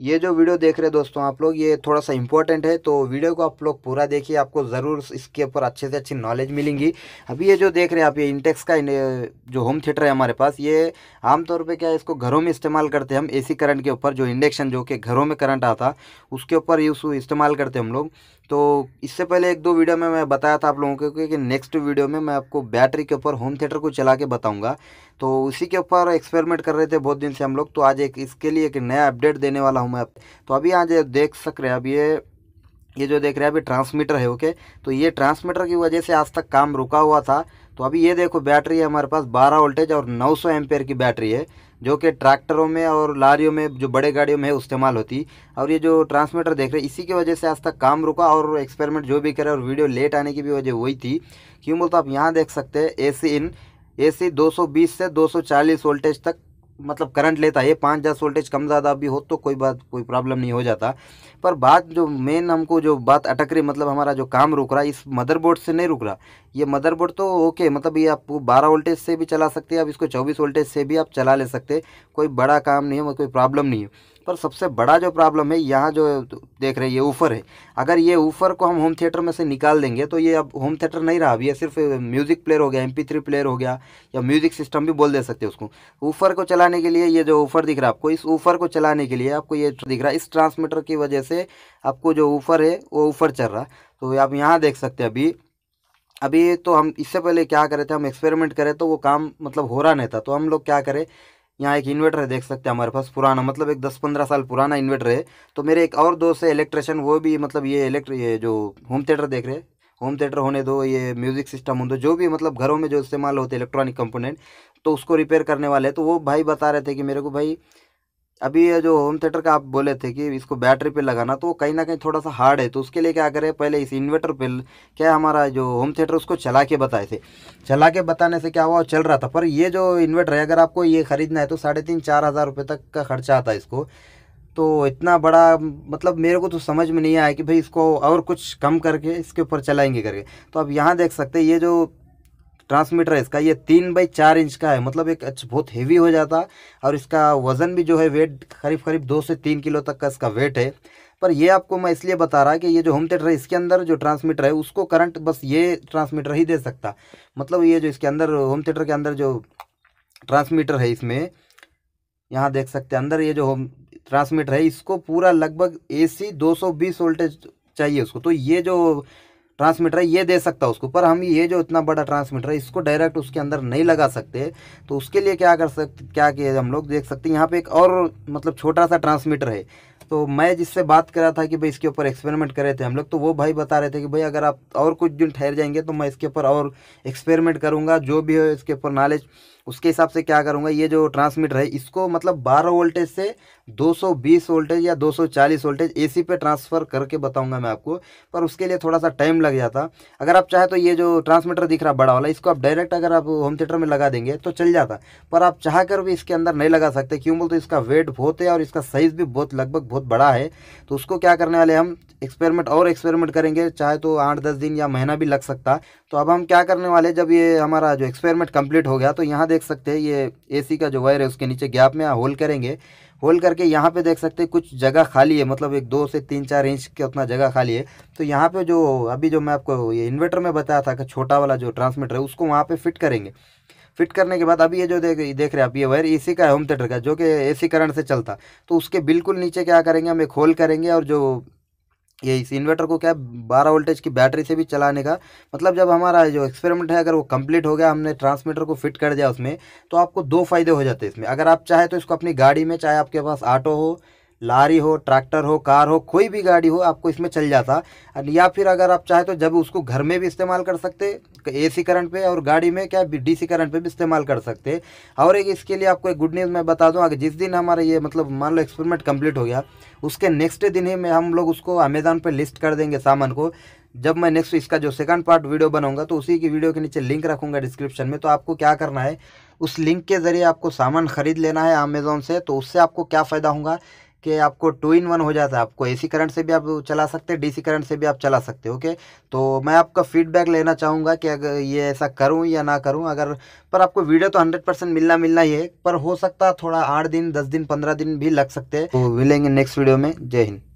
ये जो वीडियो देख रहे हैं दोस्तों आप लोग ये थोड़ा सा इंपॉर्टेंट है तो वीडियो को आप लोग पूरा देखिए आपको ज़रूर इसके ऊपर अच्छे से अच्छी नॉलेज मिलेंगी अभी ये जो देख रहे हैं आप ये इंटेक्स का जो होम थिएटर है हमारे पास ये आमतौर पे क्या है इसको घरों में इस्तेमाल करते हैं हम एसी करंट के ऊपर जो इंडक्शन जो कि घरों में करंट आता उसके ऊपर यूज़ इस्तेमाल करते हम लोग तो इससे पहले एक दो वीडियो में मैं बताया था आप लोगों को कि नेक्स्ट वीडियो में मैं आपको बैटरी के ऊपर होम थिएटर को चला के बताऊंगा तो उसी के ऊपर एक्सपेरिमेंट कर रहे थे बहुत दिन से हम लोग तो आज एक इसके लिए एक नया अपडेट देने वाला हूँ मैं तो अभी आज देख सक रहे हैं अब ये ये जो देख रहे हैं अभी ट्रांसमीटर है ओके तो ये ट्रांसमीटर की वजह से आज तक काम रुका हुआ था तो अभी ये देखो बैटरी है हमारे पास 12 वोल्टेज और 900 सौ की बैटरी है जो कि ट्रैक्टरों में और लारियों में जो बड़े गाड़ियों में इस्तेमाल होती और ये जो ट्रांसमीटर देख रहे इसी की वजह से आज तक काम रुका और एक्सपेरिमेंट जो भी करे और वीडियो लेट आने की भी वजह वही थी क्यों बोलते आप यहाँ देख सकते हैं ए इन ए सी से चालीस वोल्टेज तक मतलब करंट लेता है पाँच दस वोल्टेज कम ज़्यादा भी हो तो कोई बात कोई प्रॉब्लम नहीं हो जाता पर बात जो मेन हमको जो बात अटक रही मतलब हमारा जो काम रुक रहा इस मदरबोर्ड से नहीं रुक रहा ये मदरबोर्ड तो ओके मतलब ये आप 12 वोल्टेज से भी चला सकते हैं आप इसको 24 वोल्टेज से भी आप चला ले सकते हैं कोई बड़ा काम नहीं है मतलब कोई प्रॉब्लम नहीं है पर सबसे बड़ा जो प्रॉब्लम है यहाँ जो देख रहे हैं ये ऊफ़र है अगर ये ऊफर को हम होम थिएटर में से निकाल देंगे तो ये अब होम थिएटर नहीं रहा अब ये सिर्फ म्यूज़िक प्लेयर हो गया एम थ्री प्लेयर हो गया या म्यूज़िक सिस्टम भी बोल दे सकते हैं उसको ऊफ़र को चलाने के लिए ये जो ऊफर दिख रहा है आपको इस ऊफ़र को चलाने के लिए आपको ये दिख रहा है इस ट्रांसमीटर की वजह से आपको जो ऊफर है वो ऊपर चल रहा तो आप यहाँ देख सकते हैं अभी अभी तो हम इससे पहले क्या करे थे हम एक्सपेरिमेंट करें तो वो काम मतलब हो रहा नहीं था तो हम लोग क्या करें यहाँ एक इन्वर्टर है देख सकते हैं हमारे पास पुराना मतलब एक दस पंद्रह साल पुराना इन्वर्टर है तो मेरे एक और दोस्त है इलेक्ट्रिशियन वो भी मतलब ये इलेक्ट्र ये जो होम थिएटर देख रहे होम थिएटर होने दो ये म्यूज़िक सिस्टम हो दो जो भी मतलब घरों में जो इस्तेमाल होते इलेक्ट्रॉनिक कंपोनेंट तो उसको रिपेयर करने वाले तो वो भाई बता रहे थे कि मेरे को भाई अभी ये जो होम थिएटर का आप बोले थे कि इसको बैटरी पे लगाना तो वो कहीं ना कहीं थोड़ा सा हार्ड है तो उसके लिए क्या करें पहले इस इन्वर्टर पे क्या हमारा जो होम थिएटर उसको चला के बताए थे चला के बताने से क्या हुआ वो चल रहा था पर ये जो इन्वर्टर है अगर आपको ये ख़रीदना है तो साढ़े तीन चार हज़ार रुपये तक का खर्चा आता है इसको तो इतना बड़ा मतलब मेरे को तो समझ में नहीं आया कि भाई इसको और कुछ कम करके इसके ऊपर चलाएंगे करके तो आप यहाँ देख सकते हैं ये जो ट्रांसमीटर है इसका ये तीन बाई चार इंच का है मतलब एक अच्छा बहुत हेवी हो जाता और इसका वज़न भी जो है वेट करीब करीब दो से तीन किलो तक का इसका वेट है पर ये आपको मैं इसलिए बता रहा कि ये जो होम थिएटर है इसके अंदर जो ट्रांसमीटर है उसको करंट बस ये ट्रांसमीटर ही दे सकता मतलब ये जो इसके अंदर होम थिएटर के अंदर जो ट्रांसमीटर है इसमें यहाँ देख सकते हैं अंदर ये जो होम ट्रांसमीटर है इसको पूरा लगभग एसी 220 वोल्टेज चाहिए उसको तो ये जो ट्रांसमीटर है ये दे सकता है उसको पर हम ये जो इतना बड़ा ट्रांसमीटर है इसको डायरेक्ट उसके अंदर नहीं लगा सकते तो उसके लिए क्या कर सकते क्या किए हम लोग देख सकते हैं यहाँ पे एक और मतलब छोटा सा ट्रांसमीटर है तो मैं जिससे बात कर रहा था कि भाई इसके ऊपर एक्सपेरिमेंट कर रहे थे हम लोग तो वो भाई बता रहे थे कि भाई अगर आप और कुछ दिन ठहर जाएंगे तो मैं इसके ऊपर और एक्सपेरिमेंट करूँगा जो भी हो इसके ऊपर नॉलेज उसके हिसाब से क्या करूँगा ये जो ट्रांसमीटर है इसको मतलब 12 वोल्टेज से 220 वोल्टेज या 240 वोल्टेज एसी पे ट्रांसफ़र करके बताऊँगा मैं आपको पर उसके लिए थोड़ा सा टाइम लग जाता अगर आप चाहे तो ये जो ट्रांसमीटर दिख रहा बड़ा वाला इसको आप डायरेक्ट अगर आप होम थिएटर में लगा देंगे तो चल जाता पर आप चाह कर भी इसके अंदर नहीं लगा सकते क्यों बोलते इसका वेट बहुत है और इसका साइज़ भी बहुत लगभग बहुत बड़ा है तो उसको क्या करने वाले हम एक्सपेरिमेंट और एक्सपेरिमेंट करेंगे चाहे तो आठ दस दिन या महीना भी लग सकता तो अब हम क्या करने वाले जब ये हमारा जो एक्सपेरिमेंट कंप्लीट हो गया तो यहाँ देख सकते हैं ये एसी का जो वायर है उसके नीचे गैप में हाँ, होल करेंगे होल करके यहाँ पे देख सकते हैं कुछ जगह खाली है मतलब एक दो से तीन चार इंच के उतना जगह खाली है तो यहाँ पे जो अभी जो मैं आपको ये इन्वर्टर में बताया था कि छोटा वाला जो ट्रांसमीटर है उसको वहाँ पे फिट करेंगे फिट करने के बाद अभी ये जो देख देख रहे हैं आप ये वायर एसी का है होम थिएटर का जो कि एसी करंट से चलता तो उसके बिल्कुल नीचे क्या करेंगे हम एक होल करेंगे और जो ये इस इन्वर्टर को क्या बारह वोल्टेज की बैटरी से भी चलाने का मतलब जब हमारा जो एक्सपेरिमेंट है अगर वो कंप्लीट हो गया हमने ट्रांसमीटर को फिट कर दिया उसमें तो आपको दो फायदे हो जाते हैं इसमें अगर आप चाहे तो इसको अपनी गाड़ी में चाहे आपके पास ऑटो हो लारी हो ट्रैक्टर हो कार हो कोई भी गाड़ी हो आपको इसमें चल जाता या फिर अगर आप चाहे तो जब उसको घर में भी इस्तेमाल कर सकते एसी करंट पे और गाड़ी में क्या डीसी करंट पे भी इस्तेमाल कर सकते और एक इसके लिए आपको एक गुड न्यूज़ मैं बता दूं अगर जिस दिन हमारा ये मतलब मान लो एक्सपेरिमेंट कम्प्लीट हो गया उसके नेक्स्ट दिन ही में हम लोग उसको अमेज़ान पर लिस्ट कर देंगे सामान को जब मैं नेक्स्ट इसका जो सेकंड पार्ट वीडियो बनाऊंगा तो उसी की वीडियो के नीचे लिंक रखूंगा डिस्क्रिप्शन में तो आपको क्या करना है उस लिंक के ज़रिए आपको सामान ख़रीद लेना है अमेज़ोन से तो उससे आपको क्या फ़ायदा होगा कि आपको टू इन वन हो जाता है आपको एसी करंट से भी आप चला सकते हैं डीसी करंट से भी आप चला सकते हो ओके तो मैं आपका फीडबैक लेना चाहूँगा कि अगर ये ऐसा करूँ या ना करूँ अगर पर आपको वीडियो तो हंड्रेड परसेंट मिलना मिलना ही है पर हो सकता है थोड़ा आठ दिन दस दिन पंद्रह दिन भी लग सकते हैं तो मिलेंगे नेक्स्ट वीडियो में जय हिंद